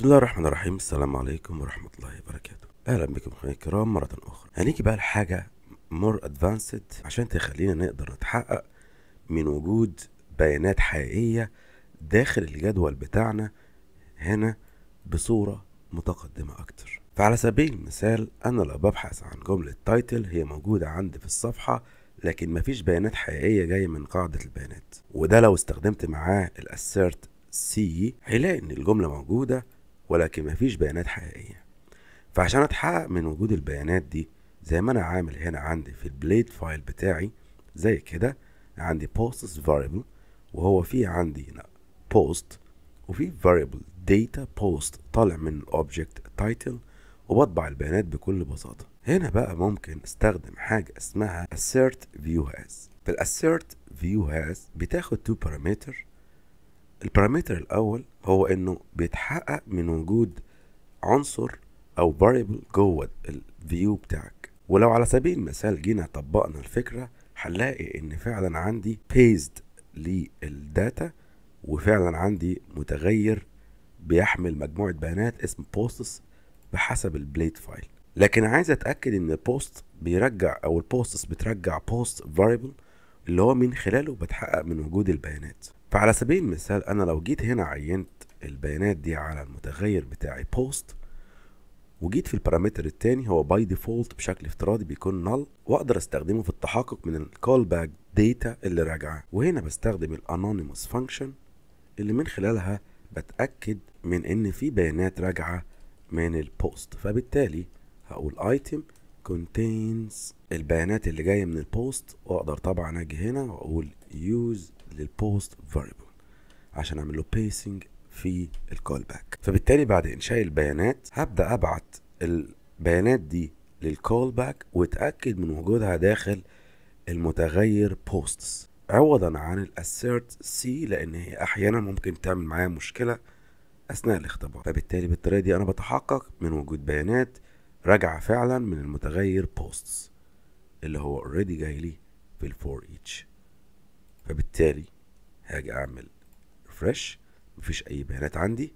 بسم الله الرحمن الرحيم السلام عليكم ورحمة الله وبركاته أهلا بكم أخواني الكرام مرة أخرى هنيجي بقى لحاجة مور أدفانسد عشان تخلينا نقدر نتحقق من وجود بيانات حقيقية داخل الجدول بتاعنا هنا بصورة متقدمة أكتر فعلى سبيل المثال أنا لو ببحث عن جملة تايتل هي موجودة عندي في الصفحة لكن مفيش بيانات حقيقية جاية من قاعدة البيانات وده لو استخدمت معاه الاسيرت سي هيلاقي ان الجملة موجودة ولكن مفيش بيانات حقيقية فعشان اتحقق من وجود البيانات دي زي ما انا عامل هنا عندي في البليد فايل بتاعي زي كده عندي posts variable وهو في عندي هنا post وفي variable data post طالع من الاوبجكت title وبطبع البيانات بكل بساطة هنا بقى ممكن استخدم حاجة اسمها assert view has في assert view has بتاخد two parameter البارامتر الأول هو انه بيتحقق من وجود عنصر او variable جوه الفيو بتاعك ولو على سبيل المثال جينا طبقنا الفكره هنلاقي ان فعلا عندي paste للداتا وفعلا عندي متغير بيحمل مجموعه بيانات اسم بوستس بحسب البليت فايل لكن عايز اتاكد ان البوست بيرجع او البوستس بترجع بوست variable اللي هو من خلاله بتحقق من وجود البيانات فعلى سبيل المثال انا لو جيت هنا عينت البيانات دي على المتغير بتاعي بوست وجيت في البارامتر التاني هو باي ديفولت بشكل افتراضي بيكون نل واقدر استخدمه في التحقق من الكول باك داتا اللي راجعه وهنا بستخدم الانونيموس فانكشن اللي من خلالها بتاكد من ان في بيانات راجعه من البوست فبالتالي هقول ايتم contains البيانات اللي جايه من البوست واقدر طبعا اجي هنا واقول use للبوست variable عشان اعمل له pacing في الكول باك فبالتالي بعد انشاء البيانات هبدا ابعت البيانات دي للكول باك واتاكد من وجودها داخل المتغير posts عوضا عن الاسيرت سي لان هي احيانا ممكن تعمل معايا مشكله اثناء الاختبار فبالتالي بالطريقه دي انا بتحقق من وجود بيانات راجعة فعلا من المتغير posts اللي هو اوريدي جاي لي في الفور اتش فبالتالي هاجي اعمل ريفرش مفيش اي بيانات عندي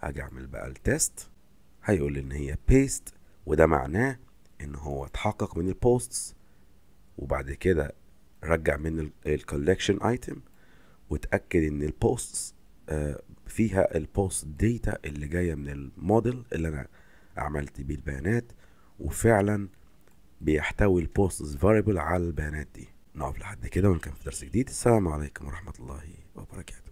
هاجي اعمل بقى التست هيقول ان هي paste وده معناه ان هو اتحقق من البوستس وبعد كده رجع من الكولكشن ايتم وتاكد ان البوستس آه، فيها البوست داتا اللي جايه من الموديل اللي انا عملت بيه البيانات وفعلا بيحتوي البوستز فاريبل على البيانات دي نقف لحد كده ونكمل في درس جديد السلام عليكم ورحمة الله وبركاته